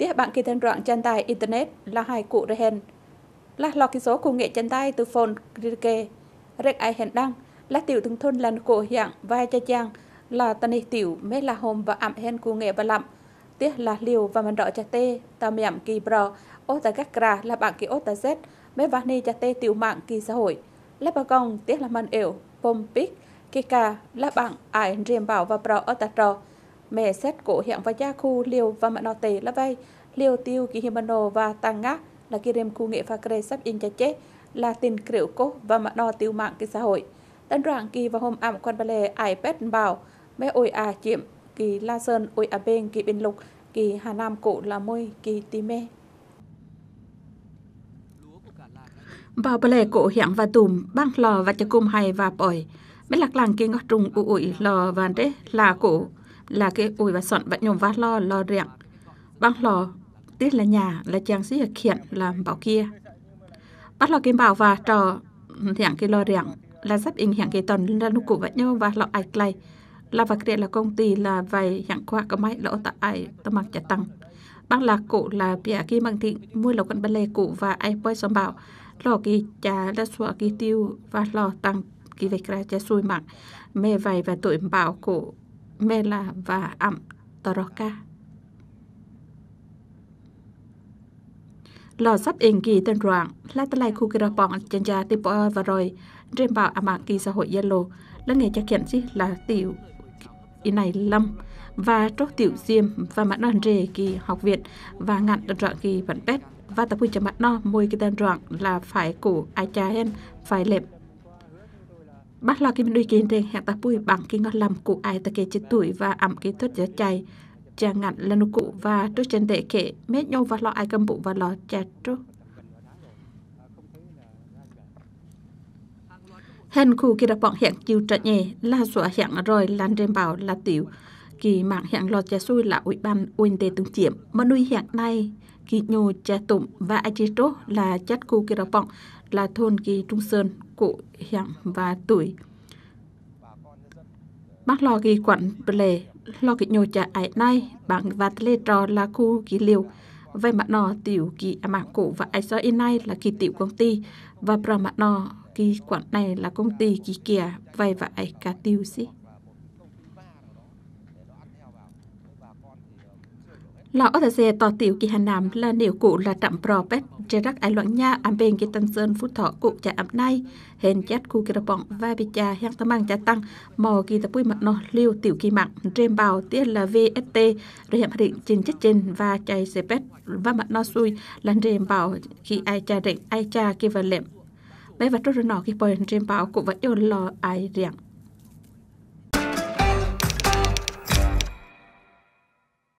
tiếp bạn kỳ thân rộng chân tay Internet là hai cụ rê hèn. Là lọ kỳ số công nghệ chân tay từ phone kê. Rek ai hèn đăng là tiểu thương thôn lần cổ hiện vai cha chàng là tân tiểu mê là hôm và ảm hèn cụ nghệ và lặm. Tiếc là liều và mình đỏ cha tê, ta mẹm kỳ bro, ô ta gác ra là bạn kỳ ô ta z, mê vã ni cha tê tiểu mạng kỳ xã hội. Lê bà gong tiếc là mình ểu, bông bích, kỳ ca là bạn ai riêng bảo và bro ô ta trò mẹ xét cổ hiện và gia khu liều và mẹ nó tề là vay liều tiêu kỳ hiểm bano và tàng ngác là kỳ rem khu nghệ pha kre sắp in chạy chết là tiền kiểu cố và mẹ nó tiêu mạng kỳ xã hội tân đoạn kỳ và hôm ảm quan bà lề ai pet bảo mẹ ôi à chiếm kỳ la sơn ôi à bên kỳ bên lục kỳ hà nam cổ là môi kỳ tì mê Bao bà lệ cổ hiện và tùm, băng lò và cho cung hay và bỏi. Mấy lạc làng kia ngọt trùng ụ ủi lò và đế là cổ là cái ủi và sọn vẫn nhom vát lo lo riêng băng lò tít là nhà là chàng sĩ khiển làm bảo kia bắt lo kim bảo và trò thiảng ừ, cái lo riêng là sắp in hiện cái tuần ra nụ cụ vẫn nhom và lọ ai lại là và kiện là công ty là vài hạng qua có máy lỗ tại ai tâm mặc chặt tăng băng là cụ là bia kia bằng thị mua lộc cận bê lề cụ và ai quay xóm bảo lò kỳ trà là xóa kỳ tiêu và lò tăng kỳ về ra trà xui mạng mê vầy và tuổi bảo cụ Mela và Am Toroka. lò sắp yên kỳ tên rằng là tên lại khu kỳ rạp bọn chân gia tiếp bỏ và rồi trên bảo ảm mạng kỳ xã hội dân lô là nghề chắc kiện gì là tiểu ý này lâm và trốt tiểu diêm và mặt non rề kỳ học viện và ngạn đơn trạng kỳ vận bét và tập huy cho mặt no môi kỳ tên rằng là phải củ ai cha hen phải lệm bắt lo kim đuôi kiên trên hẹp bà bùi bằng kinh ngọt lầm cụ ai ta kê chết tuổi và ẩm kỹ thuật giá chay cha ngặn lên cụ và trước chân tệ kệ mét nhau và lo ai cầm bụ và lo cha trước hèn khu kia đặc bọn hiện chiêu trợ nhẹ là sủa hiện rồi lan trên bảo là tiểu kỳ mạng hiện lo chè xui là ủy ban uyên tê tướng chiếm mà nuôi hiện nay khi nhô cha tụng và ai chế trốt là chát khu kia bọng là thôn kỳ trung sơn cụ hiện và tuổi bác lo kỳ quẩn lề lo kỳ nhô cha ải nay bạn và lê trò là khu kỳ liều về mặt nọ tiểu kỳ à mạng cụ và ai so in nay là kỳ tiểu công ty và bà mặt nọ kỳ quẩn này là công ty kỳ kia vậy và ai cả tiêu xí Lọ ở dề tỏ tiểu kỳ Hà Nam là nếu cụ là trạm bò pet chế rắc ai loạn nha am bên kỳ Tân Sơn phút thọ cụ chả ám nay hẹn chết khu kỳ bọng và bị trà hẹn tâm mang cha tăng mò kỳ tập bùi mặt nó liêu tiểu kỳ mạng rêm bào tiết là VST rồi hẹn định trên chất trên và chạy xe pet và mặt nó xui là rêm bào khi ai cha định ai cha kỳ và lệm bé vật rất nọ khi bòi rêm bào cụ vật yêu lo ai riêng